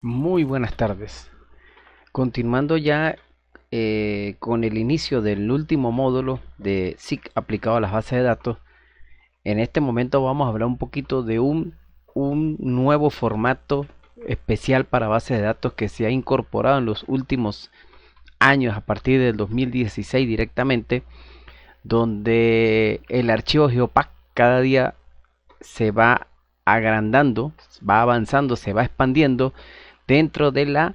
Muy buenas tardes. Continuando ya eh, con el inicio del último módulo de SIC aplicado a las bases de datos, en este momento vamos a hablar un poquito de un, un nuevo formato especial para bases de datos que se ha incorporado en los últimos años a partir del 2016 directamente, donde el archivo Geopack cada día se va agrandando, va avanzando, se va expandiendo dentro de la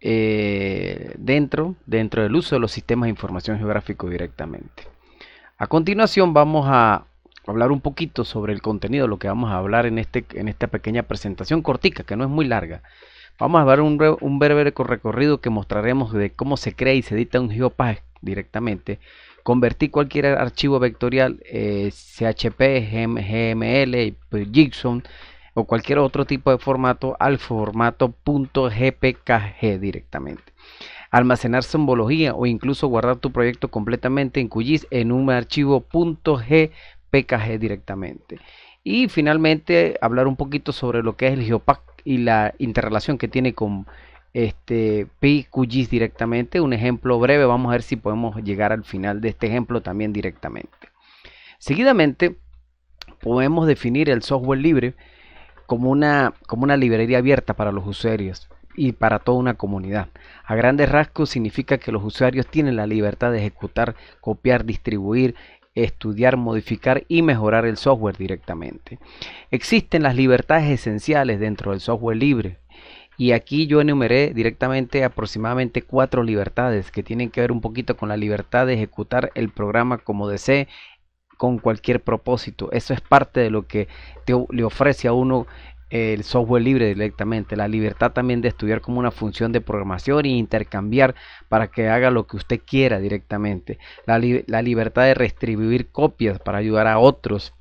eh, dentro dentro del uso de los sistemas de información geográfico directamente. A continuación vamos a hablar un poquito sobre el contenido, lo que vamos a hablar en este en esta pequeña presentación cortica que no es muy larga. Vamos a ver un, breve recorrido que mostraremos de cómo se crea y se edita un geopage directamente convertir cualquier archivo vectorial eh, CHP, GML, JSON pues, o cualquier otro tipo de formato al formato .gpkg directamente. Almacenar simbología o incluso guardar tu proyecto completamente en QGIS en un archivo .gpkg directamente. Y finalmente hablar un poquito sobre lo que es el Geopack y la interrelación que tiene con este PQGIS directamente. Un ejemplo breve, vamos a ver si podemos llegar al final de este ejemplo también directamente. Seguidamente podemos definir el software libre como una, como una librería abierta para los usuarios y para toda una comunidad. A grandes rasgos significa que los usuarios tienen la libertad de ejecutar, copiar, distribuir, estudiar, modificar y mejorar el software directamente. Existen las libertades esenciales dentro del software libre. Y aquí yo enumeré directamente aproximadamente cuatro libertades que tienen que ver un poquito con la libertad de ejecutar el programa como desee, con cualquier propósito. Eso es parte de lo que le ofrece a uno eh, el software libre directamente, la libertad también de estudiar como una función de programación e intercambiar para que haga lo que usted quiera directamente, la, la libertad de restribuir copias para ayudar a otros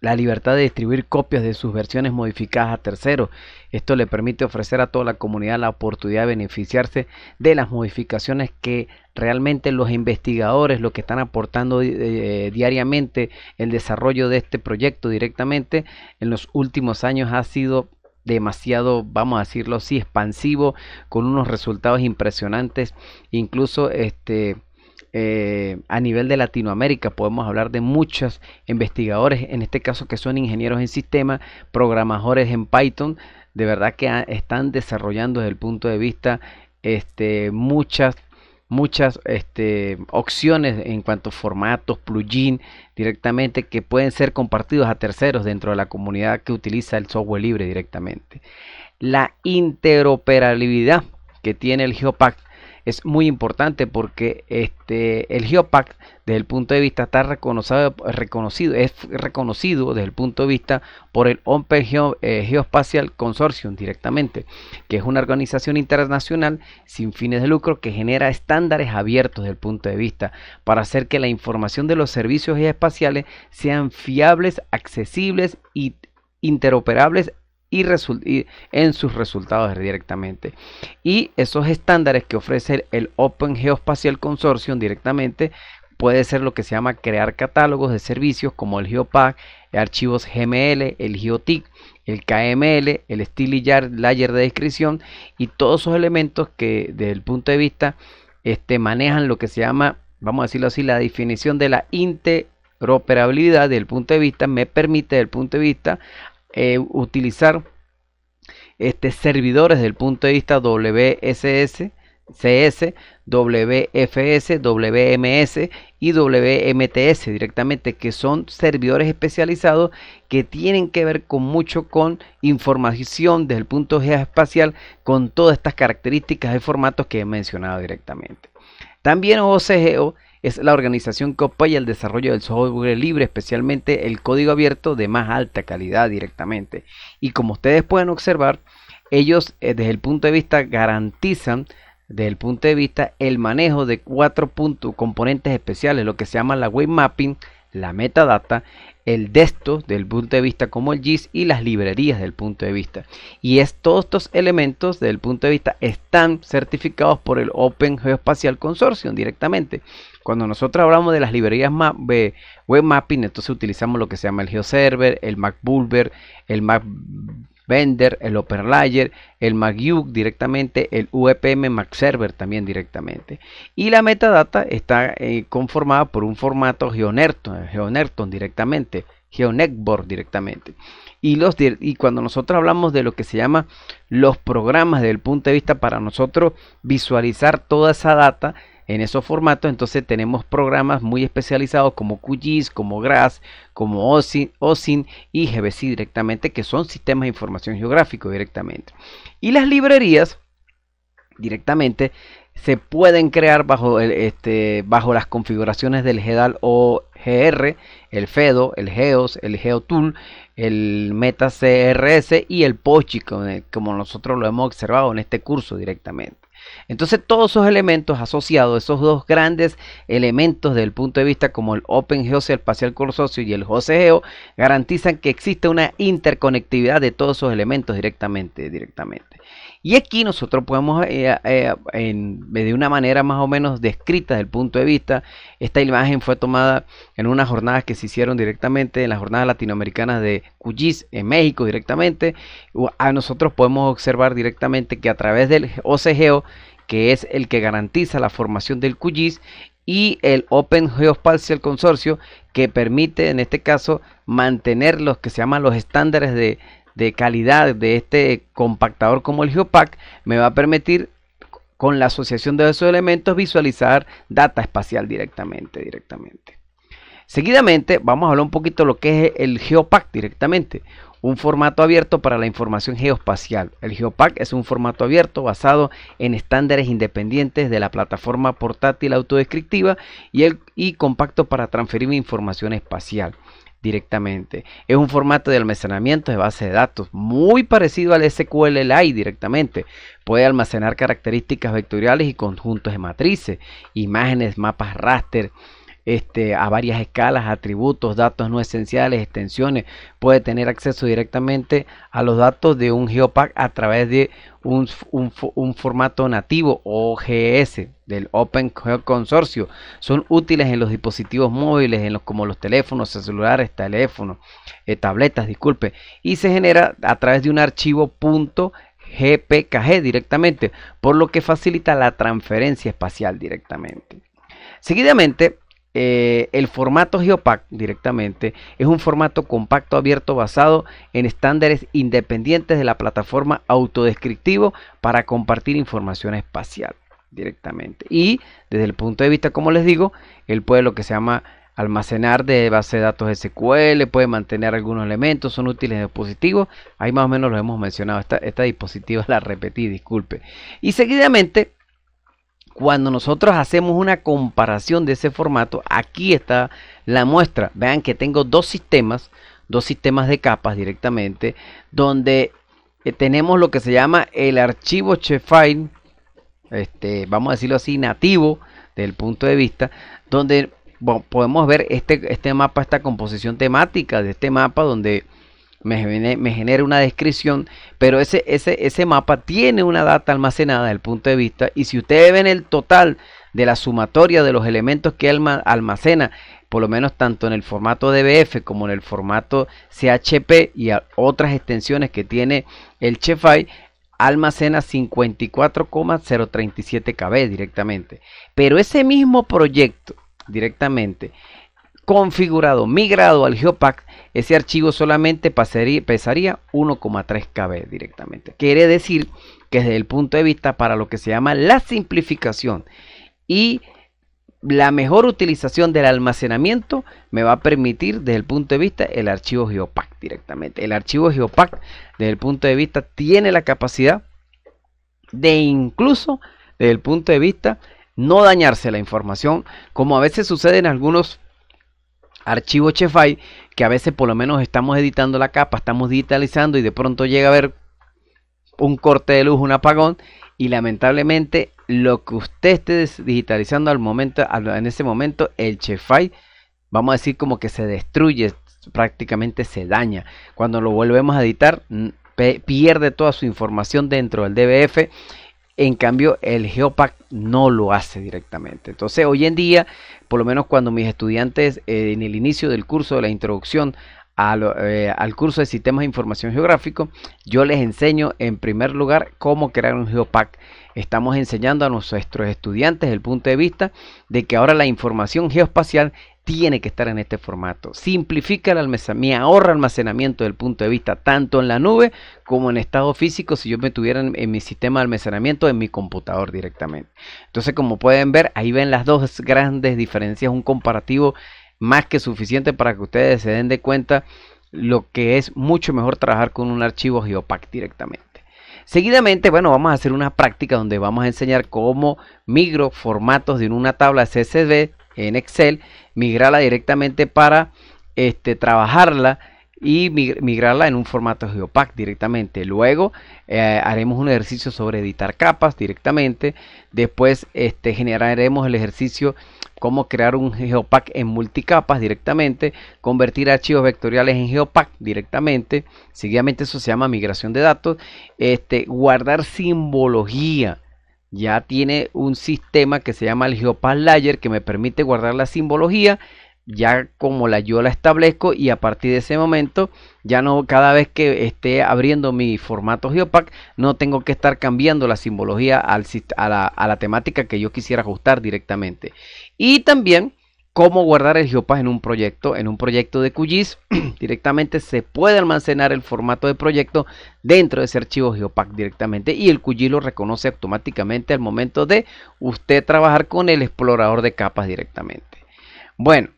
la libertad de distribuir copias de sus versiones modificadas a terceros. Esto le permite ofrecer a toda la comunidad la oportunidad de beneficiarse de las modificaciones que realmente los investigadores, los que están aportando eh, diariamente el desarrollo de este proyecto directamente, en los últimos años ha sido demasiado, vamos a decirlo así, expansivo, con unos resultados impresionantes, incluso este eh, a nivel de Latinoamérica. Podemos hablar de muchos investigadores, en este caso que son ingenieros en sistema, programadores en Python, de verdad que están desarrollando desde el punto de vista este, muchas muchas este, opciones en cuanto a formatos, plugin directamente que pueden ser compartidos a terceros dentro de la comunidad que utiliza el software libre directamente. La interoperabilidad que tiene el Geopack es muy importante porque este, el Geopac desde el punto de vista está reconocido, reconocido, es reconocido desde el punto de vista por el Open eh, Geospatial Consortium directamente, que es una organización internacional sin fines de lucro que genera estándares abiertos desde el punto de vista para hacer que la información de los servicios geoespaciales sean fiables, accesibles y interoperables y, en sus resultados directamente. Y esos estándares que ofrece el Open Geospacial Consortium directamente puede ser lo que se llama crear catálogos de servicios como el Geopack, archivos GML, el GeoTIC, el KML, el Yard, Layer de descripción y todos esos elementos que desde el punto de vista este, manejan lo que se llama, vamos a decirlo así, la definición de la interoperabilidad desde el punto de vista, me permite desde el punto de vista eh, utilizar este, servidores del punto de vista WSS, CS, WFS, WMS y WMTS directamente, que son servidores especializados que tienen que ver con mucho con información desde el punto geoespacial con todas estas características de formatos que he mencionado directamente. También OCGO es la organización que apoya el desarrollo del software libre, especialmente el código abierto de más alta calidad directamente. Y como ustedes pueden observar, ellos eh, desde el punto de vista garantizan desde el punto de vista el manejo de cuatro puntos, componentes especiales, lo que se llama la web mapping, la metadata, el desktop desde el punto de vista como el GIS y las librerías del punto de vista. Y es, todos estos elementos desde el punto de vista están certificados por el Open Geospatial Consortium directamente. Cuando nosotros hablamos de las librerías web mapping, entonces utilizamos lo que se llama el GeoServer, el MacBulver, el MacBender, el OpenLayer, el MacUke directamente, el UPM, e MacServer también directamente. Y la metadata está eh, conformada por un formato GeoNerton, eh, GeoNerton directamente, GeoNetboard directamente. Y, los, y cuando nosotros hablamos de lo que se llama los programas desde el punto de vista para nosotros visualizar toda esa data, en esos formatos. Entonces tenemos programas muy especializados como QGIS, como GRASS, como OSIN, OSIN y GBC directamente, que son sistemas de información geográfico directamente. Y las librerías directamente se pueden crear bajo, este, bajo las configuraciones del GEDAL o GR, el FEDO, el GEOS, el GeoTool, el MetaCRS y el POCHI, como nosotros lo hemos observado en este curso directamente. Entonces todos esos elementos asociados, esos dos grandes elementos del punto de vista como el Open el Espacial Consorcio y el OCGO garantizan que existe una interconectividad de todos esos elementos directamente, directamente. Y aquí nosotros podemos, eh, eh, en, de una manera más o menos descrita desde el punto de vista, esta imagen fue tomada en unas jornadas que se hicieron directamente, en las jornadas latinoamericanas de Cuyis, en México directamente. A nosotros podemos observar directamente que a través del OCGO que es el que garantiza la formación del QGIS, y el Open Geospatial Consorcio, que permite en este caso mantener los que se llaman los estándares de, calidad de este compactador como el Geopack, me va a permitir con la asociación de esos elementos visualizar data espacial directamente, directamente. Seguidamente vamos a hablar un poquito de lo que es el Geopack directamente un formato abierto para la información geoespacial. El Geopack es un formato abierto basado en estándares independientes de la plataforma portátil autodescriptiva y, el, y compacto para transferir información espacial directamente. Es un formato de almacenamiento de base de datos muy parecido al SQL y directamente. Puede almacenar características vectoriales y conjuntos de matrices, imágenes, mapas raster, este, a varias escalas, atributos, datos no esenciales, extensiones. Puede tener acceso directamente a los datos de un Geopack a través de un, formato nativo OGS del Open Consorcio. Son útiles en los dispositivos móviles, en los, como los teléfonos, celulares, teléfonos, eh, tabletas, disculpe. Y se genera a través de un archivo punto GPKG directamente, por lo que facilita la transferencia espacial directamente. Seguidamente, eh, el formato Geopack directamente es un formato compacto abierto basado en estándares independientes de la plataforma autodescriptivo para compartir información espacial directamente. Y desde el punto de vista, como les digo, él puede lo que se llama almacenar de base de datos SQL, puede mantener algunos elementos, son útiles en dispositivos. Ahí más o menos lo hemos mencionado. Esta, esta dispositiva la repetí, disculpe. Y seguidamente cuando nosotros hacemos una comparación de ese formato, aquí está la muestra. Vean que tengo dos sistemas, dos sistemas de capas directamente, donde eh, tenemos lo que se llama el archivo shapefile, este, vamos a decirlo así, nativo, del punto de vista, donde podemos ver este, este mapa, esta composición temática de este mapa, donde me, me genera una descripción, pero ese, ese, ese mapa tiene una data almacenada del punto de vista y si ustedes ven el total de la sumatoria de los elementos que almacena, por lo menos tanto en el formato DBF como en el formato CHP y otras extensiones que tiene el Chefai, almacena 54,037 KB directamente. Pero ese mismo proyecto directamente configurado, migrado al Geopack, ese archivo solamente pesaría 1,3 KB directamente. Quiere decir que desde el punto de vista para lo que se llama la simplificación y la mejor utilización del almacenamiento me va a permitir desde el punto de vista el archivo Geopack directamente. El archivo Geopack desde el punto de vista tiene la capacidad de incluso desde el punto de vista no dañarse la información como a veces sucede en algunos archivo Chefai, que a veces por lo menos estamos editando la capa, estamos digitalizando y de pronto llega a haber un corte de luz, un apagón y lamentablemente lo que usted esté digitalizando al momento, en ese momento, el Chefai, vamos a decir como que se destruye, prácticamente se daña. Cuando lo volvemos a editar, pierde toda su información dentro del DBF en cambio, el Geopack no lo hace directamente. Entonces, hoy en día, por lo menos cuando mis estudiantes eh, en el inicio del curso de la introducción eh, al, curso de sistemas de información geográfico, yo les enseño en primer lugar cómo crear un geopack. Estamos enseñando a nuestros estudiantes el punto de vista de que ahora la información geoespacial tiene que estar en este formato. Simplifica el almacenamiento, ahorra almacenamiento del punto de vista tanto en la nube como en estado físico si yo me tuviera en, en, mi sistema de almacenamiento en mi computador directamente. Entonces, como pueden ver, ahí ven las dos grandes diferencias, un comparativo más que suficiente para que ustedes se den de cuenta lo que es mucho mejor trabajar con un archivo Geopack directamente. Seguidamente, bueno, vamos a hacer una práctica donde vamos a enseñar cómo migro formatos de una tabla CSV en Excel, migrarla directamente para este, trabajarla y migrarla en un formato Geopack directamente. Luego eh, haremos un ejercicio sobre editar capas directamente. Después este, generaremos el ejercicio cómo crear un Geopack en multicapas directamente, convertir archivos vectoriales en Geopack directamente, seguidamente eso se llama migración de datos, este, guardar simbología. Ya tiene un sistema que se llama el Geopack Layer que me permite guardar la simbología ya como la yo la establezco y a partir de ese momento ya no cada vez que esté abriendo mi formato Geopack no tengo que estar cambiando la simbología a, la, a, la, temática que yo quisiera ajustar directamente y también cómo guardar el Geopack en un proyecto en un proyecto de QGIS directamente se puede almacenar el formato de proyecto dentro de ese archivo Geopack directamente y el QGIS lo reconoce automáticamente al momento de usted trabajar con el explorador de capas directamente bueno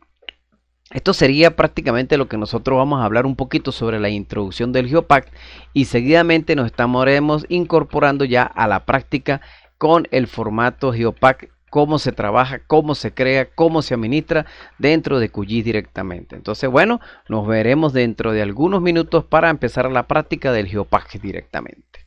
esto sería prácticamente lo que nosotros vamos a hablar un poquito sobre la introducción del Geopack y seguidamente nos estaremos incorporando ya a la práctica con el formato Geopack, cómo se trabaja, cómo se crea, cómo se administra dentro de QGIS directamente. Entonces, bueno, nos veremos dentro de algunos minutos para empezar la práctica del Geopack directamente.